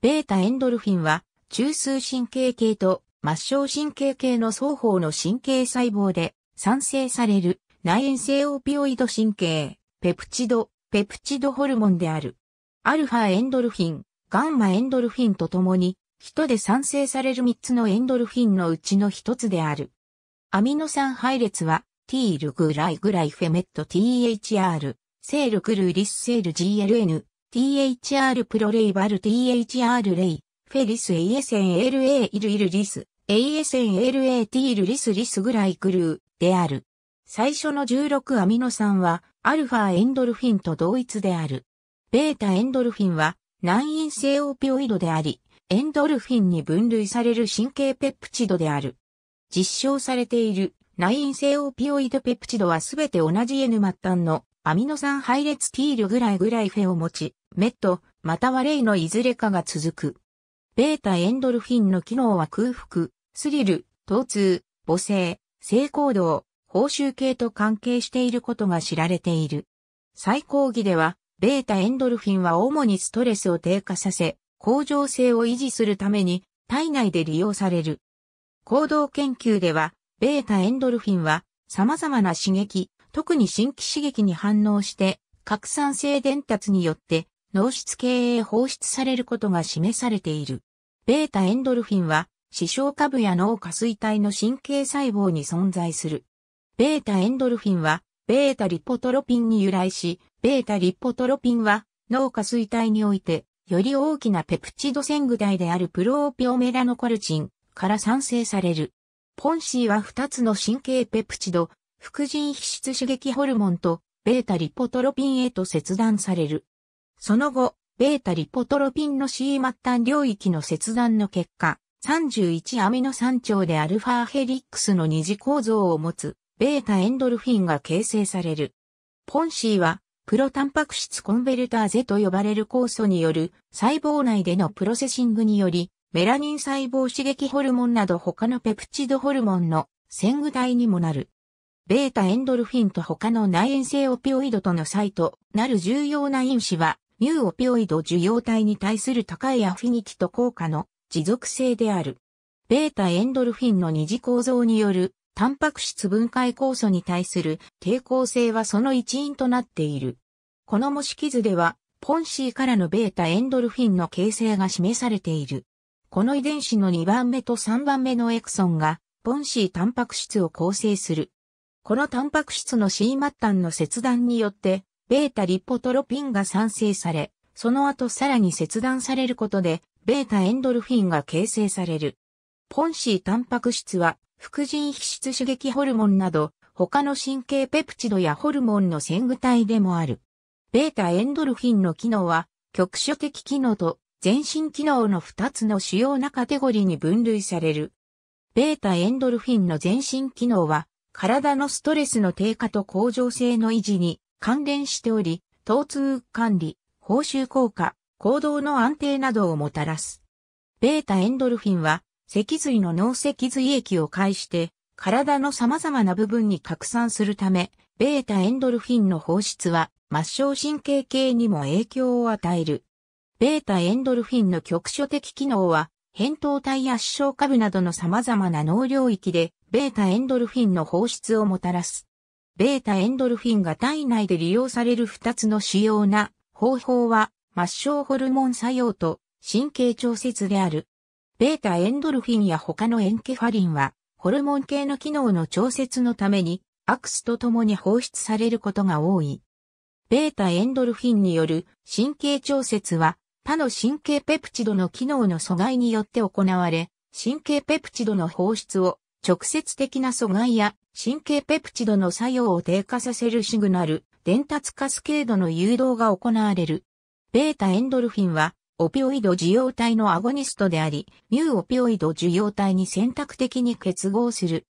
ベータエンドルフィンは、中枢神経系と末梢神経系の双方の神経細胞で産生される内縁性オピオイド神経、ペプチド、ペプチドホルモンである。アルファエンドルフィン、ガンマエンドルフィンとともに、人で産生される3つのエンドルフィンのうちの1つである。アミノ酸配列は、T ルグライグライフェメット THR、セールクルリスセール GLN、THR プロレイバル THR レイ、フェリス ASNLA イルイルリス、ASNLA ティールリスリスグライクルーである。最初の16アミノ酸は、アルファエンドルフィンと同一である。ベータエンドルフィンは、難因性オピオイドであり、エンドルフィンに分類される神経ペプチドである。実証されている、難因性オピオイドペプチドはすべて同じ N 末端のアミノ酸配列 T 量ぐらいぐらいフェを持ち、メット、またはレイのいずれかが続く。ベータエンドルフィンの機能は空腹、スリル、疼痛、母性、性行動、報酬系と関係していることが知られている。最高義では、ベータエンドルフィンは主にストレスを低下させ、向上性を維持するために体内で利用される。行動研究では、ベータエンドルフィンは様々な刺激、特に新規刺激に反応して拡散性伝達によって脳質系へ放出されることが示されている。ベータエンドルフィンは視床下部や脳下垂体の神経細胞に存在する。ベータエンドルフィンはベータリポトロピンに由来し、ベータリポトロピンは脳下垂体においてより大きなペプチド線具体であるプローピオメラノコルチンから産生される。ポンシーは2つの神経ペプチド、副腎皮質刺激ホルモンと、ベータリポトロピンへと切断される。その後、ベータリポトロピンの C 末端領域の切断の結果、31アミノ酸腸でアルファヘリックスの二次構造を持つ、ベータエンドルフィンが形成される。ポンシーは、プロタンパク質コンベルターゼと呼ばれる酵素による細胞内でのプロセシングにより、メラニン細胞刺激ホルモンなど他のペプチドホルモンの先具体にもなる。ベータエンドルフィンと他の内炎性オピオイドとの差異となる重要な因子は、ニューオピオイド受容体に対する高いアフィニティと効果の持続性である。ベータエンドルフィンの二次構造によるタンパク質分解酵素に対する抵抗性はその一因となっている。この模式図では、ポンシーからのベータエンドルフィンの形成が示されている。この遺伝子の2番目と3番目のエクソンが、ポンシータンパク質を構成する。このタンパク質の C 末端の切断によって、ベータリポトロピンが産生され、その後さらに切断されることで、ベータエンドルフィンが形成される。ポンシータンパク質は、副腎皮質刺激ホルモンなど、他の神経ペプチドやホルモンの線具体でもある。ベータエンドルフィンの機能は、局所的機能と全身機能の2つの主要なカテゴリーに分類される。ベータエンドルフィンの全身機能は、体のストレスの低下と向上性の維持に関連しており、疼痛管理、報酬効果、行動の安定などをもたらす。ベータエンドルフィンは、脊髄の脳脊髄液を介して、体の様々な部分に拡散するため、ベータエンドルフィンの放出は、末梢神経系にも影響を与える。ベータエンドルフィンの局所的機能は、扁桃体や視床下部などの様々な脳領域でベータエンドルフィンの放出をもたらす。ベータエンドルフィンが体内で利用される二つの主要な方法は、末梢ホルモン作用と神経調節である。ベータエンドルフィンや他のエンケファリンは、ホルモン系の機能の調節のために、アクスと共に放出されることが多い。ベータエンドルフィンによる神経調節は、他の神経ペプチドの機能の阻害によって行われ、神経ペプチドの放出を直接的な阻害や神経ペプチドの作用を低下させるシグナル、伝達カスケードの誘導が行われる。ベータエンドルフィンは、オピオイド受容体のアゴニストであり、ミューオピオイド受容体に選択的に結合する。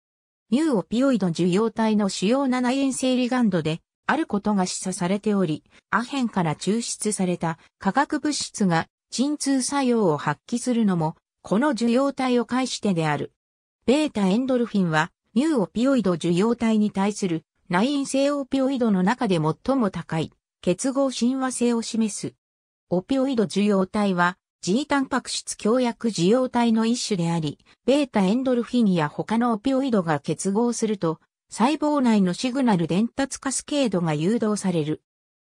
ミューオピオイド受容体の主要7塩性リガンドで、あることが示唆されており、アヘンから抽出された化学物質が鎮痛作用を発揮するのも、この受容体を介してである。ベータエンドルフィンは、ューオピオイド受容体に対する内因性オピオイドの中で最も高い結合親和性を示す。オピオイド受容体は G タンパク質強薬受容体の一種であり、ベータエンドルフィンや他のオピオイドが結合すると、細胞内のシグナル伝達カスケードが誘導される。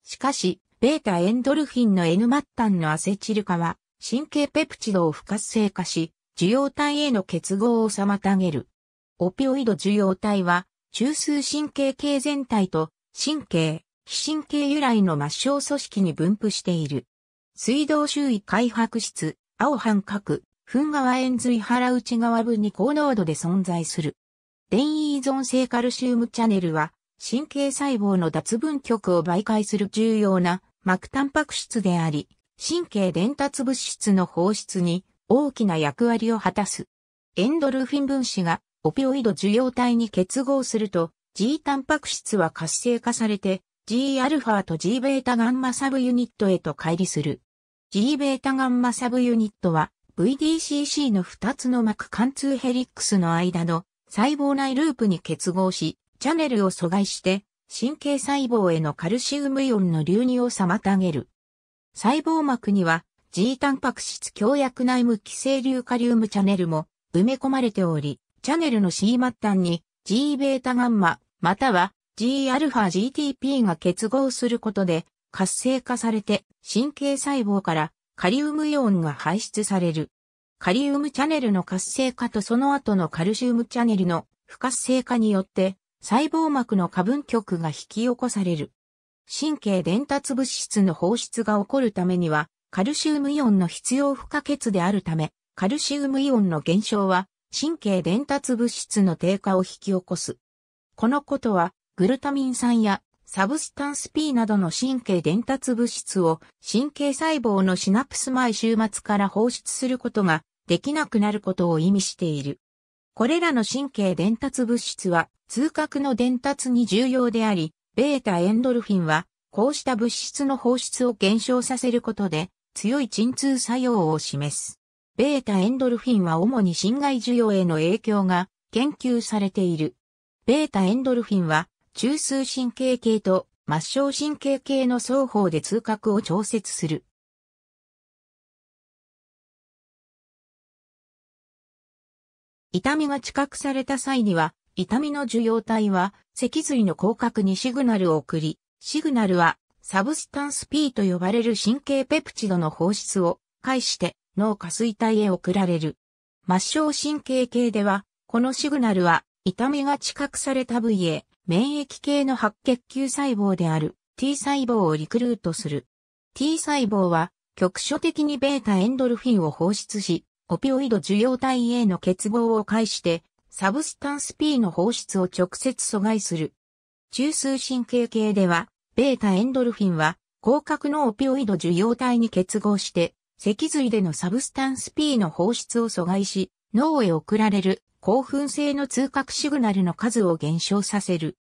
しかし、ベータエンドルフィンの N 末端のアセチル化は、神経ペプチドを不活性化し、受容体への結合を妨げる。オピオイド受容体は、中枢神経系全体と神経、非神経由来の末梢組織に分布している。水道周囲開白室、青半角、噴側円髄腹内側部に高濃度で存在する。電位依存性カルシウムチャネルは、神経細胞の脱分極を媒介する重要な膜タンパク質であり、神経伝達物質の放出に大きな役割を果たす。エンドルフィン分子がオピオイド受容体に結合すると G タンパク質は活性化されて Gα と Gβ ガンマサブユニットへと乖離する。Gβ ガンマサブユニットは VDCC の2つの膜貫通ヘリックスの間の細胞内ループに結合し、チャネルを阻害して神経細胞へのカルシウムイオンの流入を妨げる。細胞膜には G タンパク質強薬内無寄生硫カリウムチャネルも埋め込まれており、チャネルの C 末端に G ベータガンマ、または Gα-GTP が結合することで活性化されて神経細胞からカリウムイオンが排出される。カリウムチャネルの活性化とその後のカルシウムチャネルの不活性化によって細胞膜の過分極が引き起こされる。神経伝達物質の放出が起こるためにはカルシウムイオンの必要不可欠であるため、カルシウムイオンの減少は神経伝達物質の低下を引き起こす。このことはグルタミン酸やサブスタンス P などの神経伝達物質を神経細胞のシナプス前週末から放出することができなくなることを意味している。これらの神経伝達物質は痛覚の伝達に重要であり、ベータエンドルフィンはこうした物質の放出を減少させることで強い鎮痛作用を示す。ベータエンドルフィンは主に侵害需要への影響が研究されている。ベータエンドルフィンは中枢神経系と末梢神経系の双方で痛覚を調節する。痛みが知覚された際には、痛みの受容体は脊髄の広角にシグナルを送り、シグナルはサブスタンス P と呼ばれる神経ペプチドの放出を介して脳下垂体へ送られる。末梢神経系では、このシグナルは痛みが知覚された部位へ免疫系の白血球細胞である T 細胞をリクルートする。T 細胞は局所的に β エンドルフィンを放出し、オピオイド受容体への欠乏を介してサブスタンス P の放出を直接阻害する。中枢神経系では、ベータエンドルフィンは、広角のオピオイド受容体に結合して、脊髄でのサブスタンス P の放出を阻害し、脳へ送られる興奮性の通覚シグナルの数を減少させる。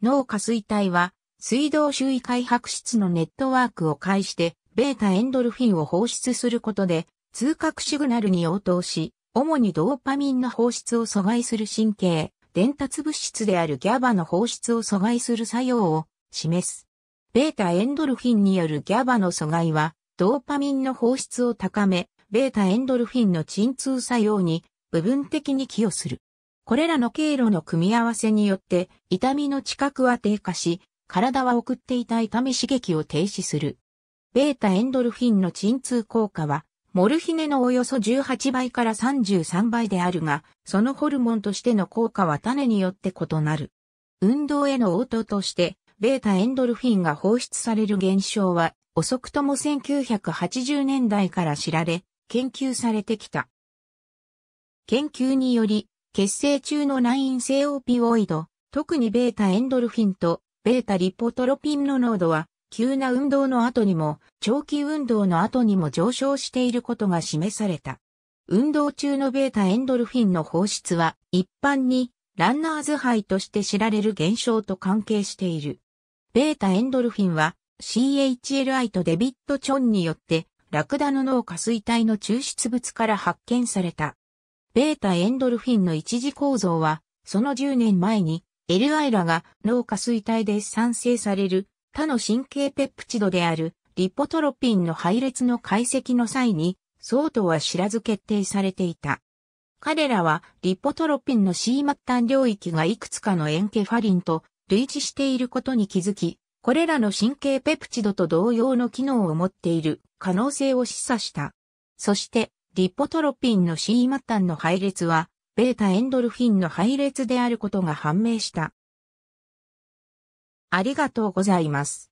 脳下垂体は、水道周囲開発室のネットワークを介して、ベータエンドルフィンを放出することで、通覚シグナルに応答し、主にドーパミンの放出を阻害する神経、伝達物質であるギャバの放出を阻害する作用を示す。ベータエンドルフィンによるギャバの阻害は、ドーパミンの放出を高め、ベータエンドルフィンの鎮痛作用に部分的に寄与する。これらの経路の組み合わせによって痛みの知覚は低下し、体は送っていた痛み刺激を停止する。ベータエンドルフィンの鎮痛効果は、モルヒネのおよそ18倍から33倍であるが、そのホルモンとしての効果は種によって異なる。運動への応答として、ベータエンドルフィンが放出される現象は、遅くとも1980年代から知られ、研究されてきた。研究により、血清中の内因性オピオイド、特にベータエンドルフィンとベータリポトロピンの濃度は、急な運動の後にも、長期運動の後にも上昇していることが示された。運動中のベータエンドルフィンの放出は、一般にランナーズハイとして知られる現象と関係している。ベータエンドルフィンは CHLI とデビッド・チョンによってラクダの脳下垂体の抽出物から発見された。ベータエンドルフィンの一時構造は、その10年前にエルアイラが脳下垂体で産生される他の神経ペプチドであるリポトロピンの配列の解析の際に、そうとは知らず決定されていた。彼らはリポトロピンの C 末端領域がいくつかのエンケファリンと類似していることに気づき、これらの神経ペプチドと同様の機能を持っている可能性を示唆した。そして、リポトロピンの C 末端の配列は、ベータエンドルフィンの配列であることが判明した。ありがとうございます。